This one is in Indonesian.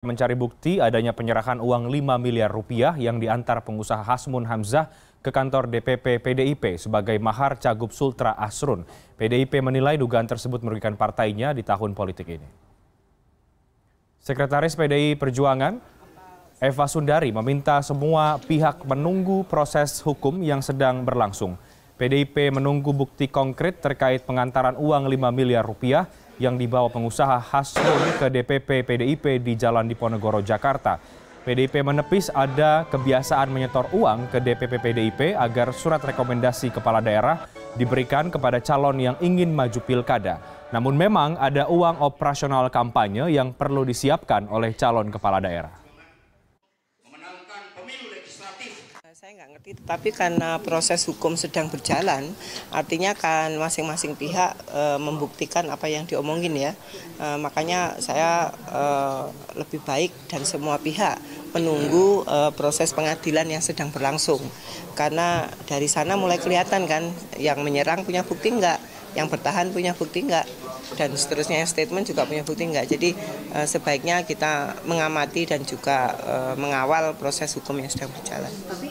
mencari bukti adanya penyerahan uang 5 miliar rupiah yang diantar pengusaha Hasmun Hamzah ke kantor DPP PDIP sebagai mahar Cagup Sultra Asrun. PDIP menilai dugaan tersebut merugikan partainya di tahun politik ini. Sekretaris PDI Perjuangan, Eva Sundari meminta semua pihak menunggu proses hukum yang sedang berlangsung. PDIP menunggu bukti konkret terkait pengantaran uang 5 miliar rupiah yang dibawa pengusaha Hasnun ke DPP PDIP di Jalan Diponegoro, Jakarta. PDIP menepis ada kebiasaan menyetor uang ke DPP PDIP agar surat rekomendasi kepala daerah diberikan kepada calon yang ingin maju pilkada. Namun memang ada uang operasional kampanye yang perlu disiapkan oleh calon kepala daerah saya nggak ngerti, tapi karena proses hukum sedang berjalan, artinya kan masing-masing pihak e, membuktikan apa yang diomongin ya. E, makanya saya e, lebih baik dan semua pihak menunggu e, proses pengadilan yang sedang berlangsung. Karena dari sana mulai kelihatan kan, yang menyerang punya bukti nggak, yang bertahan punya bukti nggak, dan seterusnya statement juga punya bukti nggak. Jadi e, sebaiknya kita mengamati dan juga e, mengawal proses hukum yang sedang berjalan.